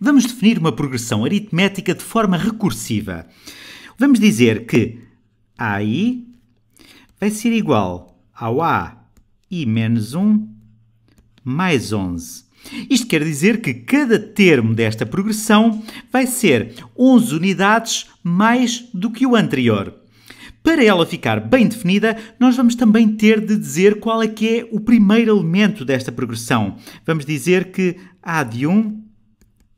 vamos definir uma progressão aritmética de forma recursiva. Vamos dizer que AI vai ser igual ao A i menos 1 mais 11. Isto quer dizer que cada termo desta progressão vai ser 11 unidades mais do que o anterior. Para ela ficar bem definida, nós vamos também ter de dizer qual é que é o primeiro elemento desta progressão. Vamos dizer que A de 1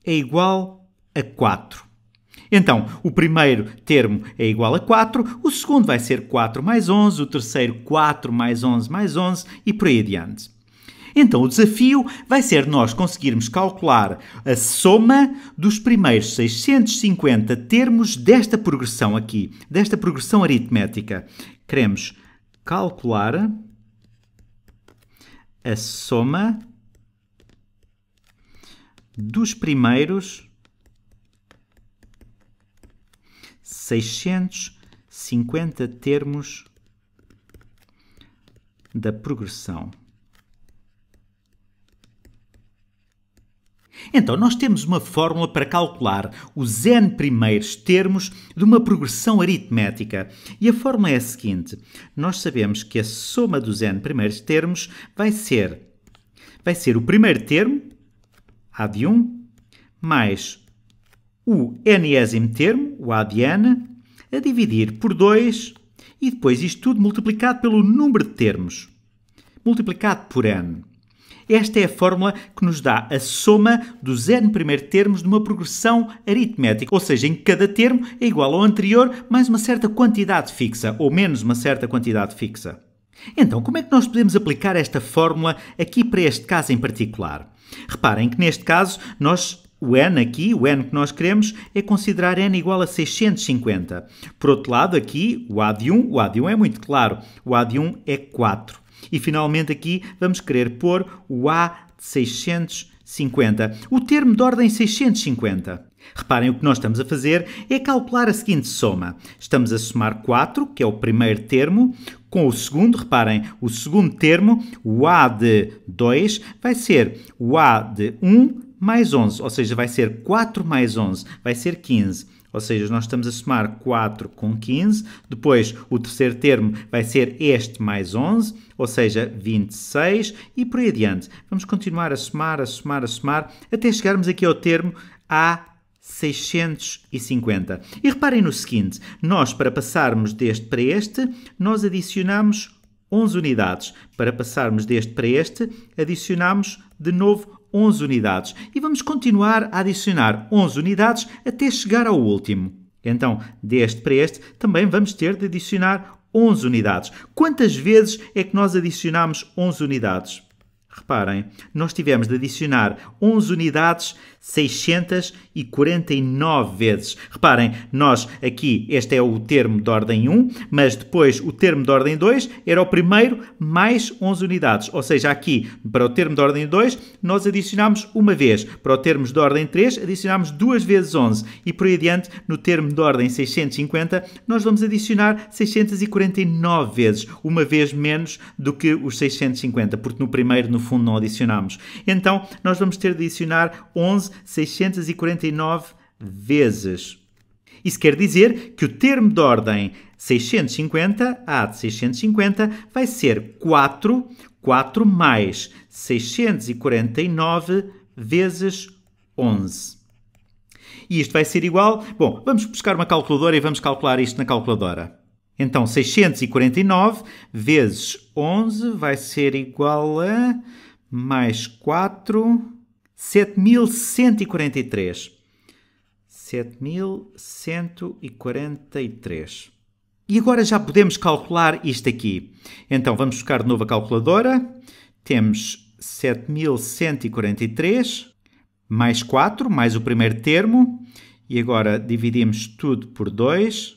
é igual a 4. Então, o primeiro termo é igual a 4, o segundo vai ser 4 mais 11, o terceiro 4 mais 11 mais 11 e por aí adiante. Então, o desafio vai ser nós conseguirmos calcular a soma dos primeiros 650 termos desta progressão aqui, desta progressão aritmética. Queremos calcular a soma dos primeiros 650 termos da progressão. Então, nós temos uma fórmula para calcular os n primeiros termos de uma progressão aritmética. E a fórmula é a seguinte: nós sabemos que a soma dos n primeiros termos vai ser vai ser o primeiro termo a de 1, mais o nésimo termo, o A de n, a dividir por 2 e depois isto tudo multiplicado pelo número de termos, multiplicado por n. Esta é a fórmula que nos dá a soma dos n primeiros termos de uma progressão aritmética, ou seja, em cada termo é igual ao anterior mais uma certa quantidade fixa, ou menos uma certa quantidade fixa. Então, como é que nós podemos aplicar esta fórmula aqui para este caso em particular? Reparem que neste caso nós o n aqui, o n que nós queremos, é considerar n igual a 650. Por outro lado, aqui, o a de 1, o a de 1 é muito claro, o a de 1 é 4. E finalmente aqui vamos querer pôr o a de 650, o termo de ordem 650. Reparem, o que nós estamos a fazer é calcular a seguinte soma. Estamos a somar 4, que é o primeiro termo, com o segundo, reparem, o segundo termo, o A de 2, vai ser o A de 1 mais 11, ou seja, vai ser 4 mais 11, vai ser 15. Ou seja, nós estamos a somar 4 com 15, depois o terceiro termo vai ser este mais 11, ou seja, 26 e por aí adiante. Vamos continuar a somar, a somar, a somar, até chegarmos aqui ao termo A 650. E reparem no seguinte, nós para passarmos deste para este, nós adicionamos 11 unidades. Para passarmos deste para este, adicionamos de novo 11 unidades. E vamos continuar a adicionar 11 unidades até chegar ao último. Então, deste para este, também vamos ter de adicionar 11 unidades. Quantas vezes é que nós adicionamos 11 unidades? Reparem, nós tivemos de adicionar 11 unidades 649 vezes. Reparem, nós aqui, este é o termo de ordem 1, mas depois o termo de ordem 2 era o primeiro mais 11 unidades. Ou seja, aqui para o termo de ordem 2 nós adicionámos uma vez, para o termo de ordem 3 adicionámos duas vezes 11 e por aí adiante no termo de ordem 650 nós vamos adicionar 649 vezes, uma vez menos do que os 650, porque no primeiro, no fundo não adicionamos. Então, nós vamos ter de adicionar 11,649 vezes. Isso quer dizer que o termo de ordem 650, A de 650, vai ser 4, 4 mais 649 vezes 11. E isto vai ser igual. Bom, vamos buscar uma calculadora e vamos calcular isto na calculadora. Então, 649 vezes 11 vai ser igual a mais 4, 7143. 7143. E agora já podemos calcular isto aqui. Então, vamos buscar de novo a calculadora. Temos 7143 mais 4, mais o primeiro termo. E agora dividimos tudo por 2.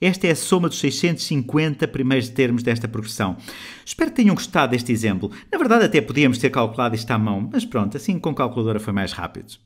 Esta é a soma dos 650 primeiros termos desta progressão. Espero que tenham gostado deste exemplo. Na verdade, até podíamos ter calculado isto à mão, mas pronto, assim com calculadora foi mais rápido.